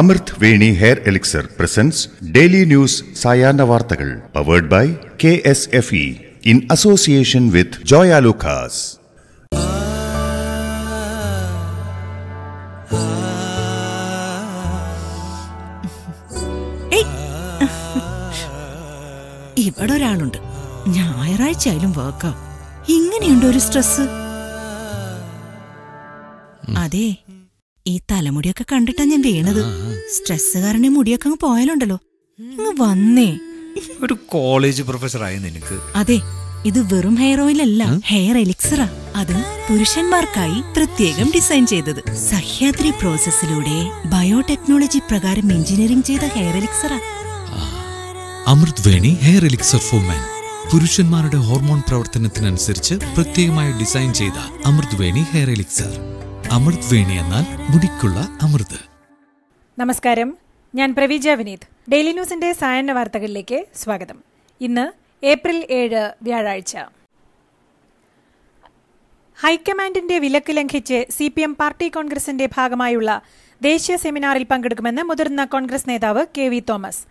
അമൃത് Veni hair elixir presents daily news സായാഹ്ന വാർത്തകൾ powered by K S F E in association with Joyalukkas ഇവിടെ ഒരാളുണ്ട് ഞായറാഴ്ച ആയാലും വർക്കാ ഇങ്ങനെയുണ്ട് ഒരു സ്ട്രെസ് അതെ ഈ തലമുടിയൊക്കെ കണ്ടിട്ടാ ഞാൻ വീണത് സ്ട്രെസ് കാരണം മുടിയൊക്കെ അങ്ങ് പോയാലുണ്ടല്ലോ അങ്ങ് വന്നേ ഒരു കോളേജ് പ്രൊഫസർ ആയ നിനക്ക് അതെ ഇത് വെറും ഹെയർ ഓയിൽ അല്ല ഹെയർ എലിക്സറാ അത് പുരുഷന്മാർക്കായി പ്രത്യേകം ഡിസൈൻ ചെയ്തത് സഹ്യാദ്രി പ്രോസസ്സിലൂടെ ബയോടെക്നോളജി പ്രകാരം എഞ്ചിനീയറിംഗ് ചെയ്ത ഹെയർ എലിക്സറാ Amrut Veni hair elixir four മാൻ പുരുഷന്മാരുടെ ഹോർമോൺ പ്രവർത്തനത്തിനനുസരിച്ച് പ്രത്യേകമായി ഡിസൈൻ ചെയ്ത അമൃത് വേണി ഹെയർ എലിക്സർ അമൃത് വേണി എന്നാൽ മുടിക്കുള്ള അമൃത് നമസ്കാരം ഞാൻ പ്രവീജ വിനീത് ഡെയിലി ന്യൂസിന്റെ സായന്ന വാർത്തകളിലേക്ക് സ്വാഗതം ഇന്ന് ഏപ്രിൽ ഏഴ് വ്യാഴാഴ്ച ഹൈക്കമാൻഡിന്റെ വിലക്ക് ലംഘിച്ച് സി പി എം പാർട്ടി കോൺഗ്രസിന്റെ ഭാഗമായുള്ള ദേശീയ സെമിനാറിൽ പങ്കെടുക്കുമെന്ന് മുതിർന്ന കോൺഗ്രസ് നേതാവ് കെ വി തോമസ്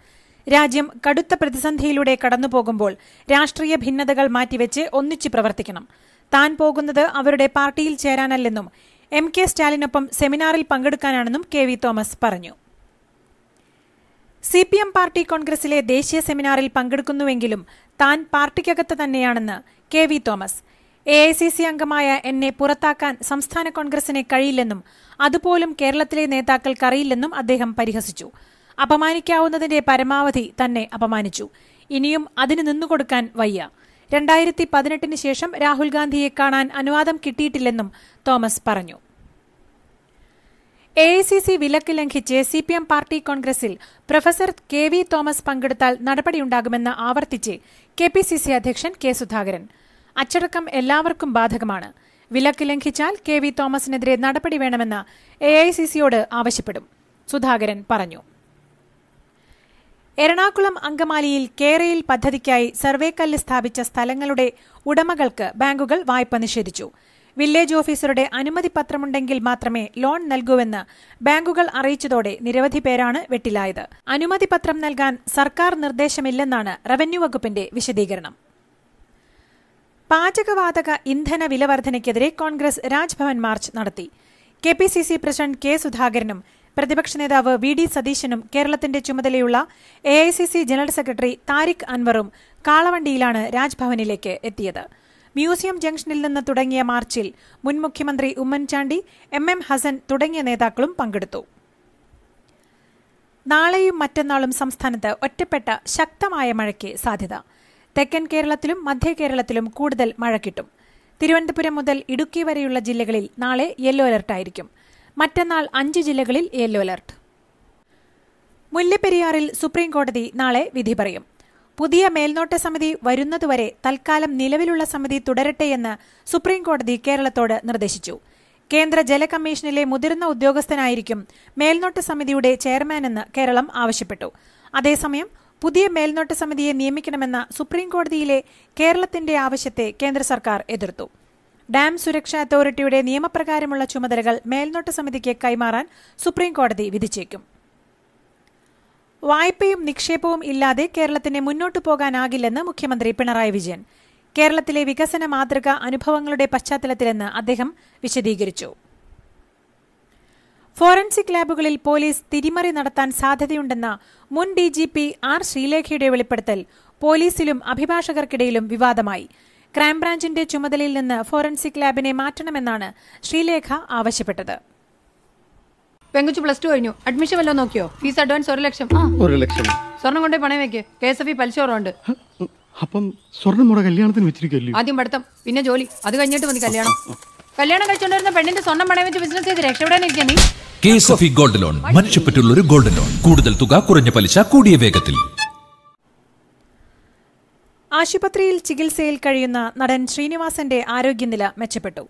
രാജ്യം കടുത്ത പ്രതിസന്ധിയിലൂടെ കടന്നുപോകുമ്പോൾ രാഷ്ട്രീയ ഭിന്നതകൾ മാറ്റിവെച്ച് ഒന്നിച്ചു പ്രവർത്തിക്കണം താൻ പോകുന്നത് അവരുടെ പാർട്ടിയിൽ ചേരാനല്ലെന്നും എം കെ സ്റ്റാലിനൊപ്പം സെമിനാറിൽ പങ്കെടുക്കാനാണെന്നും കെ വി തോമസ് പറഞ്ഞു സി പി എം പാർട്ടി കോൺഗ്രസിലെ ദേശീയ സെമിനാറിൽ പങ്കെടുക്കുന്നുവെങ്കിലും താൻ പാർട്ടിക്കകത്ത് തന്നെയാണെന്ന് K V Thomas A I C C അംഗമായ എന്നെ പുറത്താക്കാൻ സംസ്ഥാന കോൺഗ്രസിന് കഴിയില്ലെന്നും അതുപോലും കേരളത്തിലെ നേതാക്കൾക്കറിയില്ലെന്നും അദ്ദേഹം പരിഹസിച്ചു അപമാനിക്കാവുന്നതിന്റെ പരമാവധി തന്നെ അപമാനിച്ചു ഇനിയും അതിന് നിന്നുകൊടുക്കാൻ വയ്യ രണ്ടായിരത്തി പതിനെട്ടിന് ശേഷം രാഹുൽ ഗാന്ധിയെ കാണാൻ അനുവാദം കിട്ടിയിട്ടില്ലെന്നും തോമസ് പറഞ്ഞു എ ഐ സി സി വിലക്ക് ലംഘിച്ച് സി പി എം പാർട്ടി കോൺഗ്രസിൽ പ്രൊഫസർ കെ വി തോമസ് പങ്കെടുത്താൽ നടപടിയുണ്ടാകുമെന്ന് ആവർത്തിച്ച് കെ പി സി സി അധ്യക്ഷൻ കെ സുധാകരൻ അച്ചടക്കം എല്ലാവർക്കും ബാധകമാണ് വിലക്ക് ലംഘിച്ചാൽ കെ വി തോമസിനെതിരെ നടപടി വേണമെന്ന് എ ഐ സി സിയോട് ആവശ്യപ്പെടും സുധാകരൻ പറഞ്ഞു എറണാകുളം അങ്കമാലിയിൽ കേരയിൽ പദ്ധതിക്കായി സർവേക്കല്ല് സ്ഥാപിച്ച സ്ഥലങ്ങളുടെ ഉടമകൾക്ക് ബാങ്കുകൾ വായ്പ നിഷേധിച്ചു വില്ലേജ് ഓഫീസറുടെ അനുമതി പത്രമുണ്ടെങ്കിൽ മാത്രമേ ലോൺ നൽകൂവെന്ന് ബാങ്കുകൾ അറിയിച്ചതോടെ നിരവധി പേരാണ് വെട്ടിലായത് അനുമതി പത്രം നൽകാൻ സർക്കാർ നിർദ്ദേശമില്ലെന്നാണ് റവന്യൂ വകുപ്പിന്റെ വിശദീകരണം പാചകവാതക ഇന്ധന വിലവർദ്ധനയ്ക്കെതിരെ കോൺഗ്രസ് രാജ്ഭവൻ മാർച്ച് നടത്തി K P C C president K സുധാകരനും പ്രതിപക്ഷ നേതാവ് വി ഡി സതീശനും കേരളത്തിന്റെ ചുമതലയുള്ള A I C C general secretary Tariq അൻവറും കാളവണ്ടിയിലാണ് രാജ്ഭവനിലേക്ക് എത്തിയത് മ്യൂസിയം ജംഗ്ഷനിൽ നിന്ന് തുടങ്ങിയ മാർച്ചിൽ മുൻ മുഖ്യമന്ത്രി ഉമ്മൻചാണ്ടി എം എം ഹസൻ തുടങ്ങിയ നേതാക്കളും പങ്കെടുത്തു നാളെയും മറ്റന്നാളും സംസ്ഥാനത്ത് ഒറ്റപ്പെട്ട ശക്തമായ മഴയ്ക്ക് സാധ്യത തെക്കൻ കേരളത്തിലും മധ്യ കേരളത്തിലും കൂടുതൽ മഴ കിട്ടും തിരുവനന്തപുരം മുതൽ ഇടുക്കി വരെയുള്ള ജില്ലകളിൽ നാളെ യെല്ലോ അലർട്ടായിരിക്കും മറ്റന്നാൾ അഞ്ച് ജില്ലകളിൽ യെല്ലോ അലർട്ട് മുല്ലപ്പെരിയാറിൽ സുപ്രീംകോടതി നാളെ വിധി പറയും പുതിയ മേൽനോട്ട സമിതി വരുന്നതുവരെ തൽക്കാലം നിലവിലുള്ള സമിതി തുടരട്ടെയെന്ന് സുപ്രീംകോടതി കേരളത്തോട് നിർദ്ദേശിച്ചു കേന്ദ്ര ജല കമ്മീഷനിലെ മുതിർന്ന ഉദ്യോഗസ്ഥനായിരിക്കും മേൽനോട്ട സമിതിയുടെ ചെയർമാനെന്ന് കേരളം ആവശ്യപ്പെട്ടു അതേസമയം പുതിയ മേൽനോട്ട സമിതിയെ നിയമിക്കണമെന്ന സുപ്രീംകോടതിയിലെ കേരളത്തിന്റെ ആവശ്യത്തെ കേന്ദ്ര സർക്കാർ എതിർത്തു ഡാം സുരക്ഷാ അതോറിറ്റിയുടെ നിയമപ്രകാരമുള്ള ചുമതലകൾ മേൽനോട്ട സമിതിക്ക് കൈമാറാൻ സുപ്രീംകോടതി വിധിച്ചേക്കും വായ്പയും നിക്ഷേപവും ഇല്ലാതെ കേരളത്തിന് മുന്നോട്ടു പോകാനാകില്ലെന്ന് മുഖ്യമന്ത്രി പിണറായി വിജയൻ കേരളത്തിലെ വികസന മാതൃക അനുഭവങ്ങളുടെ പശ്ചാത്തലത്തിലെന്ന് അദ്ദേഹം വിശദീകരിച്ചു ഫോറൻസിക് ലാബുകളിൽ പോലീസ് തിരിമറി നടത്താൻ സാധ്യതയുണ്ടെന്ന മുൻ ഡി ജി പി ആർ ശ്രീലേഖയുടെ വെളിപ്പെടുത്തൽ പോലീസിലും അഭിഭാഷകർക്കിടയിലും വിവാദമായി ക്രൈംബ്രാഞ്ചിന്റെ ചുമതലയിൽ നിന്ന് ഫോറൻസിക് ലാബിനെ മാറ്റണമെന്നാണ് ശ്രീലേഖ ആവശ്യപ്പെട്ടത് പെങ്കുച്ചു പ്ലസ് ടു കഴിഞ്ഞു അഡ്മിഷൻ വല്ലതും നോക്കിയോ ഫീസ് അഡ്വാൻസ് ഒരു ലക്ഷം ഒരു ലക്ഷം സ്വർണം കൊണ്ടേ പണയം വെക്കേ കെ എസ് എഫ് പലിശോറുണ്ട് അപ്പം സ്വർണ്ണം മുട കല്യാണത്തിന് വെച്ചിരിക്കല്ലേ ആദ്യം പഠിത്തം പിന്നെ ജോലി അത് കഴിഞ്ഞിട്ട് മതി കല്യാണം കല്യാണം കഴിച്ചുകൊണ്ടിരുന്ന പെണ്ണിന്റെ സ്വർണം പണയം വെച്ച് ബിസിനസ് ചെയ്ത് രക്ഷപ്പെടാനിരിക്കാൻ നീ K S F gold loan മനുഷ്യപ്പെട്ടുള്ള ഒരു ഗോൾഡ് ലോൺ കൂടുതൽ തുക കുറഞ്ഞ പലിശ കൂടിയ വേഗത്തിൽ ആശുപത്രിയിൽ ചികിത്സയിൽ കഴിയുന്ന നടൻ ശ്രീനിവാസന്റെ ആരോഗ്യനില മെച്ചപ്പെട്ടു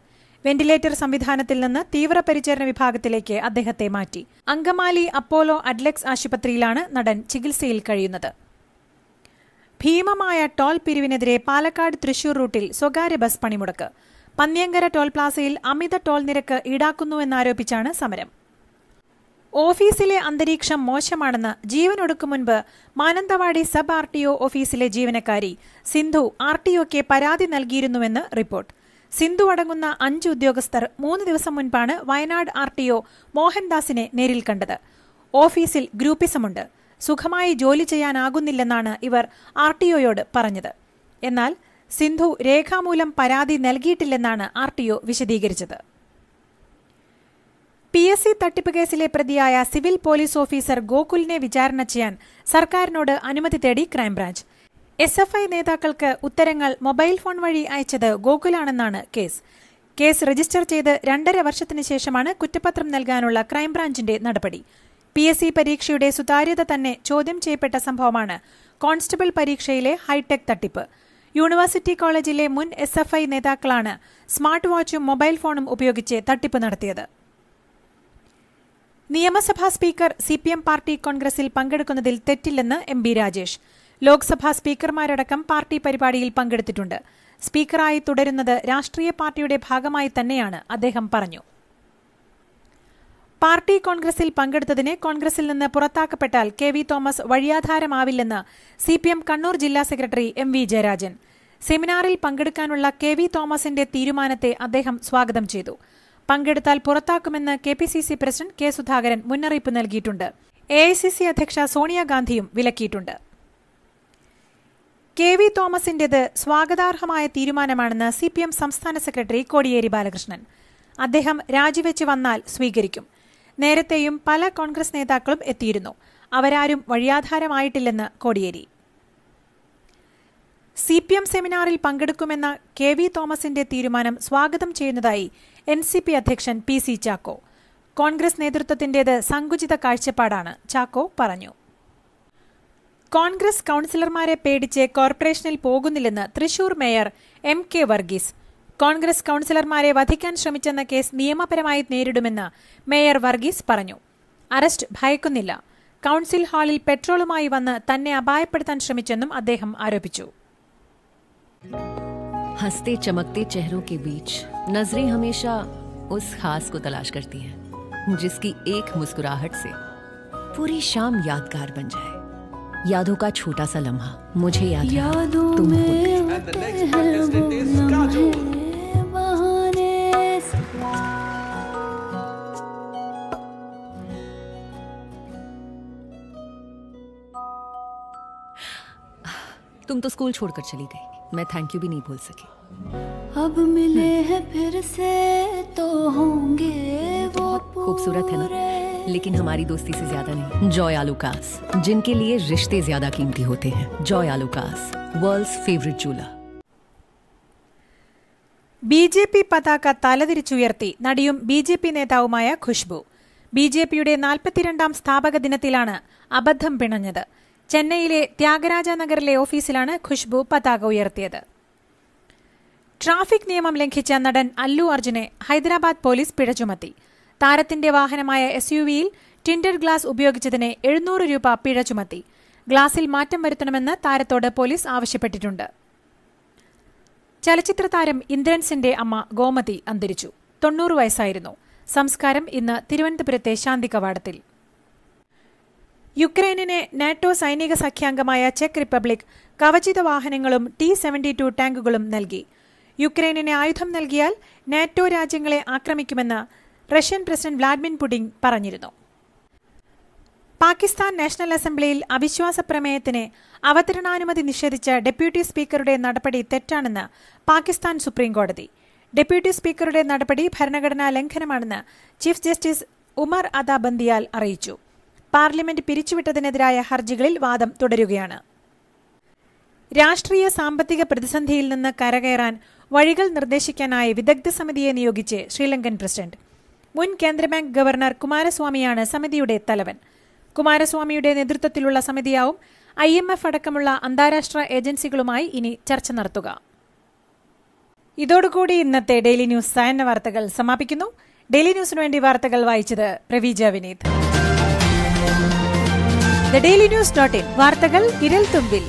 വെന്റിലേറ്റർ സംവിധാനത്തിൽ നിന്ന് തീവ്രപരിചരണ വിഭാഗത്തിലേക്ക് അദ്ദേഹത്തെ മാറ്റി അങ്കമാലി അപ്പോലോ അഡ്ലക്സ് ആശുപത്രിയിലാണ് നടൻ ചികിത്സയിൽ കഴിയുന്നത് ഭീമമായ ടോൾ പിരിവിനെതിരെ പാലക്കാട് തൃശൂർ റൂട്ടിൽ സ്വകാര്യ ബസ് പണിമുടക്ക് പന്നിയങ്കര ടോൾ പ്ലാസയിൽ അമിത ടോൾ നിരക്ക് ഈടാക്കുന്നുവെന്നാരോപിച്ചാണ് സമരം ഓഫീസിലെ അന്തരീക്ഷം മോശമാണെന്ന് ജീവനൊടുക്കു മുൻപ് Mananthavady sub R T O ഓഫീസിലെ ജീവനക്കാരി സിന്ധു ആർ ടി ഒക്ക് പരാതി നൽകിയിരുന്നുവെന്ന് റിപ്പോർട്ട് സിന്ധു അടങ്ങുന്ന അഞ്ച് ഉദ്യോഗസ്ഥർ മൂന്ന് ദിവസം മുൻപാണ് വയനാട് ആർ ടി ഒ മോഹൻദാസിനെ നേരിൽ കണ്ടത് ഓഫീസിൽ ഗ്രൂപ്പിസമുണ്ട് സുഖമായി ജോലി ചെയ്യാനാകുന്നില്ലെന്നാണ് ഇവർ ആർ ടി ഒയോട് പറഞ്ഞത് എന്നാൽ സിന്ധു രേഖാമൂലം പരാതി നൽകിയിട്ടില്ലെന്നാണ് ആർ ടി ഒ വിശദീകരിച്ചത് പി എസ് സി തട്ടിപ്പ് കേസിലെ പ്രതിയായ സിവിൽ പോലീസ് ഓഫീസർ ഗോകുലിനെ വിചാരണ ചെയ്യാൻ സർക്കാരിനോട് അനുമതി തേടി ക്രൈംബ്രാഞ്ച് എസ് എഫ് ഐ നേതാക്കൾക്ക് ഉത്തരങ്ങൾ മൊബൈൽ ഫോൺ വഴി അയച്ചത് ഗോകുലാണെന്നാണ് കേസ് കേസ് രജിസ്റ്റർ ചെയ്ത് രണ്ടര വർഷത്തിന് ശേഷമാണ് കുറ്റപത്രം നൽകാനുള്ള ക്രൈംബ്രാഞ്ചിന്റെ നടപടി പി എസ് സി പരീക്ഷയുടെ സുതാര്യത തന്നെ ചോദ്യം ചെയ്യപ്പെട്ട സംഭവമാണ് കോൺസ്റ്റബിൾ പരീക്ഷയിലെ ഹൈടെക് തട്ടിപ്പ് യൂണിവേഴ്സിറ്റി കോളേജിലെ മുൻ എസ് നേതാക്കളാണ് സ്മാർട്ട് വാച്ചും മൊബൈൽ ഫോണും ഉപയോഗിച്ച് തട്ടിപ്പ് നടത്തിയത് നിയമസഭാ speaker C P M party കോൺഗ്രസിൽ പങ്കെടുക്കുന്നതിൽ തെറ്റില്ലെന്ന് എം ബി രാജേഷ് ലോക്സഭാ സ്പീക്കർമാരടക്കം പാർട്ടി പരിപാടിയിൽ പങ്കെടുത്തിട്ടുണ്ട് സ്പീക്കറായി തുടരുന്നത് രാഷ്ട്രീയ പാർട്ടിയുടെ ഭാഗമായി തന്നെയാണ് അദ്ദേഹം പറഞ്ഞു പാർട്ടി കോൺഗ്രസിൽ പങ്കെടുത്തതിന് കോൺഗ്രസിൽ നിന്ന് പുറത്താക്കപ്പെട്ടാൽ കെ വി തോമസ് വഴിയാധാരമാവില്ലെന്ന് സി പി എം കണ്ണൂർ ജില്ലാ സെക്രട്ടറി എം വി ജയരാജൻ സെമിനാറിൽ പങ്കെടുക്കാനുള്ള കെ വി തോമസിന്റെ തീരുമാനത്തെ അദ്ദേഹം സ്വാഗതം ചെയ്തു പങ്കെടുത്താൽ പുറത്താക്കുമെന്ന് K P C C president K Sudhakaran മുന്നറിയിപ്പ് നൽകിയിട്ടുണ്ട് എ ഐ സി സി അധ്യക്ഷ സോണിയാഗാന്ധിയും വിലക്കിയിട്ടുണ്ട് കെ വി തോമസിന്റേത് സ്വാഗതാർഹമായ തീരുമാനമാണെന്ന് സി പി എം സംസ്ഥാന സെക്രട്ടറി കോടിയേരി ബാലകൃഷ്ണൻ അദ്ദേഹം രാജിവെച്ച് വന്നാൽ സ്വീകരിക്കും നേരത്തെയും പല കോൺഗ്രസ് നേതാക്കളും എത്തിയിരുന്നു അവരാരും വഴിയാധാരമായിട്ടില്ലെന്ന് കോടിയേരി സി പി എം സെമിനാറിൽ പങ്കെടുക്കുമെന്ന കെ വി തോമസിന്റെ തീരുമാനം സ്വാഗതം ചെയ്യുന്നതായി എൻ സി പി അധ്യക്ഷൻ പി സി ചാക്കോ കോൺഗ്രസ് നേതൃത്വത്തിന്റേത് സങ്കുചിത കാഴ്ചപ്പാടാണ് ചാക്കോ പറഞ്ഞു കോൺഗ്രസ് കൌൺസിലർമാരെ പേടിച്ച് കോർപ്പറേഷനിൽ പോകുന്നില്ലെന്ന് Thrissur mayor M K Varghese Congress കൌൺസിലർമാരെ വധിക്കാൻ ശ്രമിച്ചെന്ന കേസ് നിയമപരമായി നേരിടുമെന്ന് മേയർ വർഗീസ് പറഞ്ഞു അറസ്റ്റ് ഭയക്കുന്നില്ല കൌൺസിൽ ഹാളിൽ പെട്രോളുമായി വന്ന് തന്നെ അപായപ്പെടുത്താൻ ശ്രമിച്ചെന്നും അദ്ദേഹം ആരോപിച്ചു हंसते चमकते चेहरों के बीच नजरें हमेशा उस खास को तलाश करती हैं जिसकी एक मुस्कुराहट से पूरी शाम यादगार बन जाए यादों का छोटा सा लम्हा मुझे याद यादों तुम तुम तो स्कूल छोड़कर चली गई मैं थैंक यू भी नहीं बोल सकी अब मिले हम्म। हैं फिर से तो होंगे वो खूबसूरत है ना लेकिन हमारी दोस्ती से ज्यादा नहीं जॉय आलूकास जिनके लिए रिश्ते ज्यादा कीमती होते हैं Joyalukkas world's favourite jeweller B പതാക തലതിരിച്ചുയർത്തി നടിയും ബി നേതാവുമായ ഖുഷ്ബു ബി നാൽപ്പത്തിരണ്ടാം സ്ഥാപക ദിനത്തിലാണ് അബദ്ധം പിണഞ്ഞത് ചെന്നൈയിലെ ത്യാഗരാജ നഗറിലെ ഓഫീസിലാണ് ഖുഷ്ബു പതാക ഉയർത്തിയത് ട്രാഫിക് നിയമം ലംഘിച്ച നടൻ അല്ലു അർജുനെ ഹൈദരാബാദ് പോലീസ് പിഴ ചുമത്തി താരത്തിന്റെ വാഹനമായ എസ് യു വിയിൽ ടിൻഡർ ഗ്ലാസ് ഉപയോഗിച്ചതിന് എഴുന്നൂറ് രൂപ പിഴ ചുമത്തി ഗ്ലാസിൽ മാറ്റം വരുത്തണമെന്ന് താരത്തോട് പോലീസ് ആവശ്യപ്പെട്ടിട്ടുണ്ട് ചലച്ചിത്ര താരം ഇന്ദ്രൻസിന്റെ അമ്മ ഗോമതി അന്തരിച്ചു തൊണ്ണൂറ് വയസ്സായിരുന്നു സംസ്കാരം ഇന്ന് തിരുവനന്തപുരത്തെ ശാന്തി കവാടത്തിൽ യുക്രൈനിനെ നാറ്റോ സൈനിക സഖ്യാംഗമായ ചെക്ക് റിപ്പബ്ലിക് കവചിത വാഹനങ്ങളും ടി സെവന്റി ടു ടാങ്കുകളും നൽകി യുക്രൈനിന് ആയുധം നൽകിയാൽ നാറ്റോ രാജ്യങ്ങളെ ആക്രമിക്കുമെന്ന് റഷ്യൻ പ്രസിഡന്റ് വ്ളാഡിമിർ പുടിൻ പറഞ്ഞിരുന്നു പാകിസ്ഥാൻ നാഷണൽ അസംബ്ലിയിൽ അവിശ്വാസ പ്രമേയത്തിന് അവതരണാനുമതി നിഷേധിച്ച ഡെപ്യൂട്ടി സ്പീക്കറുടെ നടപടി തെറ്റാണെന്ന് പാകിസ്ഥാൻ സുപ്രീം കോടതി ഡെപ്യൂട്ടി സ്പീക്കറുടെ നടപടി ഭരണഘടനാ ലംഘനമാണെന്ന് ചീഫ് ജസ്റ്റിസ് ഉമർ അദാബന്ദിയാൽ അറിയിച്ചു പാർലമെന്റ് പിരിച്ചുവിട്ടതിനെതിരായ ഹർജികളിൽ വാദം തുടരുകയാണ് രാഷ്ട്രീയ സാമ്പത്തിക പ്രതിസന്ധിയിൽ നിന്ന് കരകയറാൻ വഴികൾ നിർദ്ദേശിക്കാനായി വിദഗ്ധ സമിതിയെ നിയോഗിച്ച് ശ്രീലങ്കൻ പ്രസിഡന്റ് മുൻ കേന്ദ്രബാങ്ക് ഗവർണർ കുമാരസ്വാമിയാണ് സമിതിയുടെ തലവൻ കുമാരസ്വാമിയുടെ നേതൃത്വത്തിലുള്ള സമിതിയാവും ഐ എം എഫ് അടക്കമുള്ള അന്താരാഷ്ട്ര ഏജൻസികളുമായി ഇനി ചർച്ച നടത്തുക ഇതോടുകൂടി ഇന്നത്തെ ഡെയിലി ന്യൂസ് സായന്ന വാർത്തകൾ സമാപിക്കുന്നു ഡെയിലി ന്യൂസിനു വേണ്ടി വാർത്തകൾ വായിച്ചത് Praveeja Vineeth daily news dot in വാർത്തകൾ വിരൽ തുമ്പിൽ